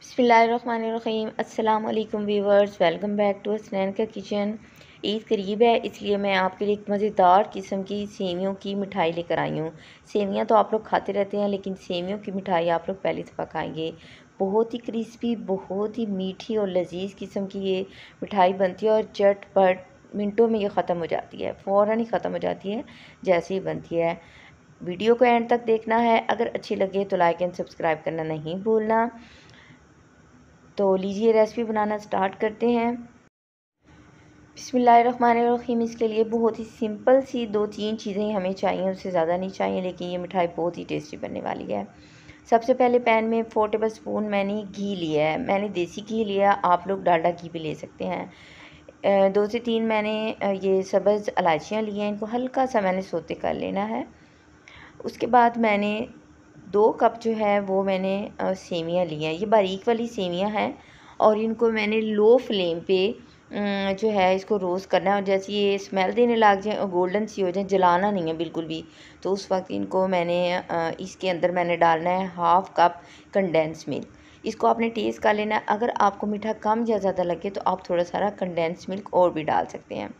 बसमीम अल्लाम viewers welcome back to स्नैन का किचन ईद करीब है इसलिए मैं आपके लिए एक मज़ेदार किस्म की सेवियों की मिठाई लेकर आई हूँ सेवियाँ तो आप लोग खाते रहते हैं लेकिन सेवियों की मिठाई आप लोग पहली दफ़ा खाएँगे बहुत ही क्रिस्पी बहुत ही मीठी और लजीज किस्म की ये मिठाई बनती है और चट पट मिनटों में ये ख़त्म हो जाती है फ़ौर ही ख़त्म हो जाती है जैसे ही बनती है वीडियो को एंड तक देखना है अगर अच्छी लगे तो लाइक एंड सब्सक्राइब करना नहीं भूलना तो लीजिए रेसिपी बनाना स्टार्ट करते हैं बसमीम इसके लिए बहुत ही सिंपल सी दो तीन चीज़ें हमें चाहिए उससे ज़्यादा नहीं चाहिए लेकिन ये मिठाई बहुत ही टेस्टी बनने वाली है सबसे पहले पैन में फोर टेबल स्पून मैंने घी लिया है मैंने देसी घी लिया आप लोग डालडा घी भी ले सकते हैं दो से तीन मैंने ये सब्ज़ इलायचियाँ ली हैं इनको हल्का सा मैंने सोते कर लेना है उसके बाद मैंने दो कप जो है वो मैंने सेवियाँ ली हैं ये बारीक वाली सेवियाँ हैं और इनको मैंने लो फ्लेम पे जो है इसको रोस्ट करना है और जैसे ये स्मेल देने लग जाए और गोल्डन सी हो जाए जलाना नहीं है बिल्कुल भी तो उस वक्त इनको मैंने इसके अंदर मैंने डालना है हाफ़ कप कंडेंस मिल्क इसको आपने टेस्ट कर लेना है अगर आपको मीठा कम या ज़्यादा लगे तो आप थोड़ा सारा कंडेंस मिल्क और भी डाल सकते हैं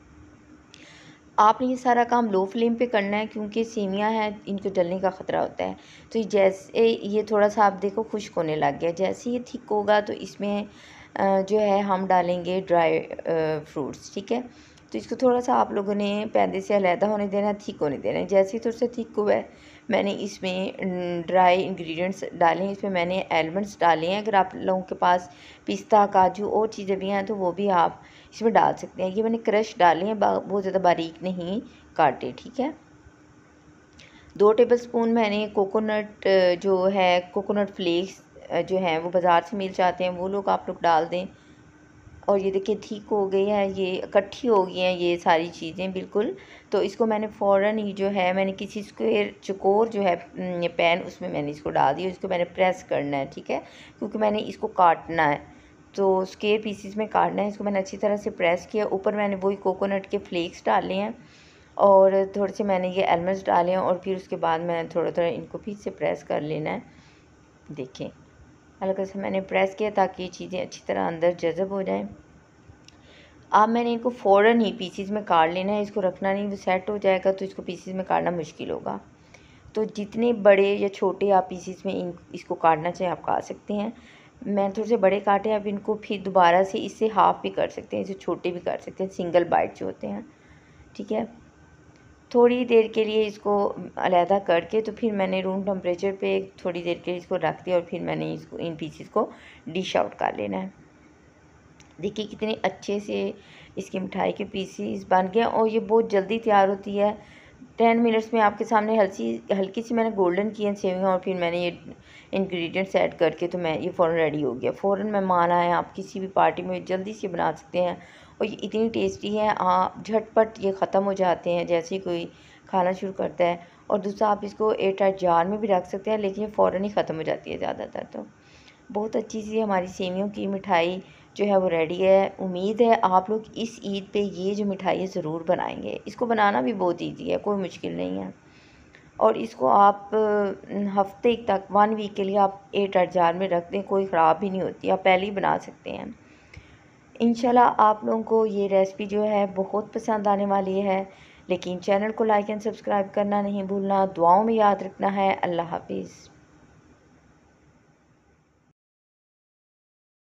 आपने ये सारा काम लो फ्लेम पे करना है क्योंकि सेमियाँ हैं इनको जलने का ख़तरा होता है तो जैसे ये थोड़ा सा आप देखो खुश्क होने लग गया जैसे ये थिक होगा तो इसमें जो है हम डालेंगे ड्राई फ्रूट्स ठीक है तो इसको थोड़ा सा आप लोगों ने पैदे से अलहदा होने देना है ठीक होने देना है जैसे ही थोड़ा सा ठीक हुआ है मैंने इसमें ड्राई इंग्रेडिएंट्स डाले हैं इसमें मैंने एलमंड्स डाले हैं अगर आप लोगों के पास पिस्ता काजू और चीज़ें भी हैं तो वो भी आप इसमें डाल सकते हैं ये मैंने क्रश डाले हैं बहुत ज़्यादा बारीक नहीं काटे ठीक है दो टेबल स्पून मैंने कोकोनट जो है कोकोनट फ्लेक्स जो हैं वो बाज़ार से मिल जाते हैं वो लोग आप लोग डाल दें और ये देखिए ठीक हो गई है ये इकट्ठी हो गई हैं ये सारी चीज़ें बिल्कुल तो इसको मैंने फ़ौर ही जो है मैंने किसी स्क्वेयर चकोर जो है पैन उसमें मैंने इसको डाल दिया इसको मैंने प्रेस करना है ठीक है क्योंकि मैंने इसको काटना है तो स्केयर पीसीस में काटना है इसको मैंने अच्छी तरह से प्रेस किया ऊपर मैंने वही कोकोनट के फ्लेक्स डाले हैं और थोड़े से मैंने ये एलमंड्स डाले हैं और फिर उसके बाद मैंने थोड़ा थोड़ा इनको फिर से प्रेस कर लेना है देखें हल्का सा मैंने प्रेस किया ताकि ये चीज़ें अच्छी तरह अंदर जज़ब हो जाएं अब मैंने इनको फ़ौर ही पीसीज में काट लेना है इसको रखना नहीं तो सेट हो जाएगा तो इसको पीसीज में काटना मुश्किल होगा तो जितने बड़े या छोटे आप पीसीज में इन इसको काटना चाहें आप काट सकते हैं मैं थोड़े से बड़े काटे आप इनको फिर दोबारा से इससे हाफ़ भी कर सकते हैं इसे छोटे भी कर सकते हैं सिंगल बाइट जो होते हैं ठीक है थोड़ी देर के लिए इसको अलहदा करके तो फिर मैंने रूम टेम्परेचर पे थोड़ी देर के लिए इसको रख दिया और फिर मैंने इसको इन पीसीस को डिश आउट कर लेना है देखिए कितने अच्छे से इसकी मिठाई के पीसीस बन गए और ये बहुत जल्दी तैयार होती है टेन मिनट्स में आपके सामने हल्की हल्की सी मैंने गोल्डन की हैं सेविंग और फिर मैंने ये इंग्रेडिएंट्स ऐड करके तो मैं ये फ़ौरन रेडी हो गया फ़ौरन मेहमान आए आप किसी भी पार्टी में जल्दी से बना सकते हैं और ये इतनी टेस्टी है आप झटपट ये ख़त्म हो जाते हैं जैसे ही कोई खाना शुरू करता है और दूसरा आप इसको एयर टाइट जार में भी रख सकते हैं लेकिन ये फ़ौरन ही ख़त्म हो जाती है ज़्यादातर तो बहुत अच्छी सी हमारी सेवियों की मिठाई जो है वो रेडी है उम्मीद है आप लोग इस ईद पे ये जो मिठाई है ज़रूर बनाएंगे इसको बनाना भी बहुत ईजी है कोई मुश्किल नहीं है और इसको आप हफ्ते तक वन वीक के लिए आप एट आठ जार में रख दें कोई ख़राब भी नहीं होती आप पहले ही बना सकते हैं इन आप लोगों को ये रेसिपी जो है बहुत पसंद आने वाली है लेकिन चैनल को लाइक एंड सब्सक्राइब करना नहीं भूलना दुआओं में याद रखना है अल्लाह हाफिज़